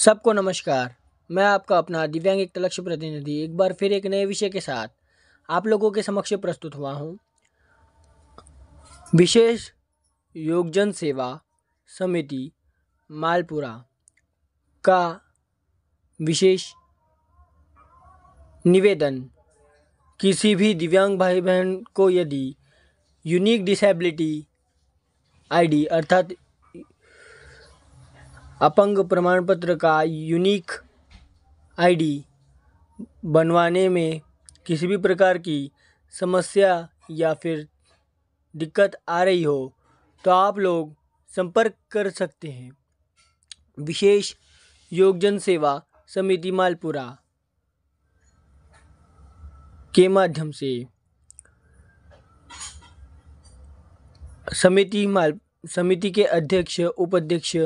सबको नमस्कार मैं आपका अपना दिव्यांग एक तलक्ष प्रतिनिधि एक बार फिर एक नए विषय के साथ आप लोगों के समक्ष प्रस्तुत हुआ हूँ विशेष योगजन सेवा समिति मालपुरा का विशेष निवेदन किसी भी दिव्यांग भाई बहन को यदि यूनिक डिसेबिलिटी आईडी अर्थात अपंग प्रमाण पत्र का यूनिक आई डी बनवाने में किसी भी प्रकार की समस्या या फिर दिक्कत आ रही हो तो आप लोग संपर्क कर सकते हैं विशेष योगजन सेवा समिति मालपुरा के माध्यम से समिति माल समिति के अध्यक्ष उपाध्यक्ष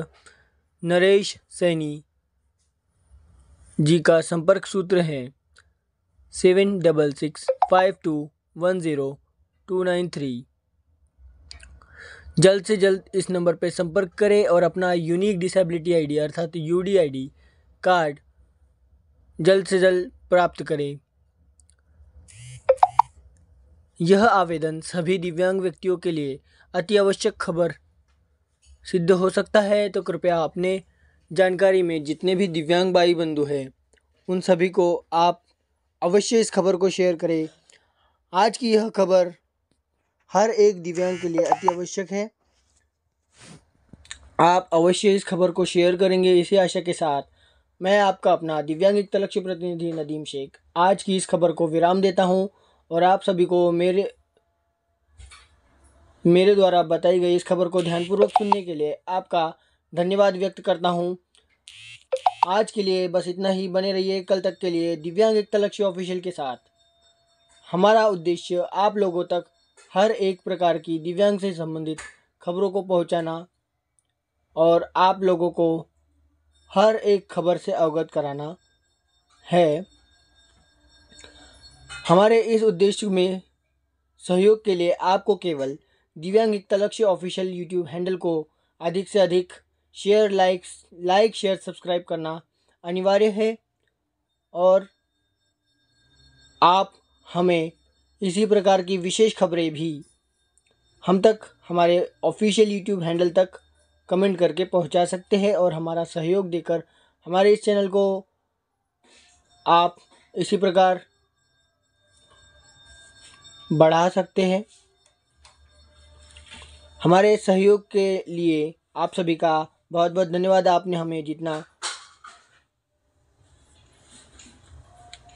नरेश सैनी जी का संपर्क सूत्र है seven double six five two one zero two nine three जल्द से जल्द इस नंबर पर संपर्क करें और अपना यूनिक डिसेबिलिटी आईडी अर्थात यू डी आई कार्ड जल्द से जल्द प्राप्त करें यह आवेदन सभी दिव्यांग व्यक्तियों के लिए अति आवश्यक खबर सिद्ध हो सकता है तो कृपया अपने जानकारी में जितने भी दिव्यांग भाई बंधु हैं उन सभी को आप अवश्य इस खबर को शेयर करें आज की यह खबर हर एक दिव्यांग के लिए अति आवश्यक है आप अवश्य इस खबर को शेयर करेंगे इसी आशा के साथ मैं आपका अपना दिव्यांग एकता लक्ष्य प्रतिनिधि नदीम शेख आज की इस खबर को विराम देता हूँ और आप सभी को मेरे मेरे द्वारा बताई गई इस खबर को ध्यानपूर्वक सुनने के लिए आपका धन्यवाद व्यक्त करता हूँ आज के लिए बस इतना ही बने रहिए कल तक के लिए दिव्यांग एकता लक्ष्य ऑफिशियल के साथ हमारा उद्देश्य आप लोगों तक हर एक प्रकार की दिव्यांग से संबंधित खबरों को पहुंचाना और आप लोगों को हर एक खबर से अवगत कराना है हमारे इस उद्देश्य में सहयोग के लिए आपको केवल दिव्यांग एकतालक्ष्य ऑफिशियल यूट्यूब हैंडल को अधिक से अधिक share likes like share subscribe करना अनिवार्य है और आप हमें इसी प्रकार की विशेष खबरें भी हम तक हमारे ऑफिशियल यूट्यूब हैंडल तक कमेंट करके पहुंचा सकते हैं और हमारा सहयोग देकर हमारे इस चैनल को आप इसी प्रकार बढ़ा सकते हैं हमारे सहयोग के लिए आप सभी का बहुत बहुत धन्यवाद आपने हमें जितना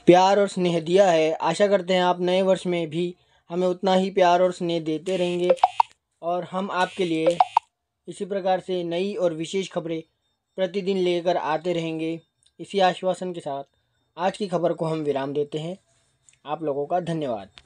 प्यार और स्नेह दिया है आशा करते हैं आप नए वर्ष में भी हमें उतना ही प्यार और स्नेह देते रहेंगे और हम आपके लिए इसी प्रकार से नई और विशेष खबरें प्रतिदिन लेकर आते रहेंगे इसी आश्वासन के साथ आज की खबर को हम विराम देते हैं आप लोगों का धन्यवाद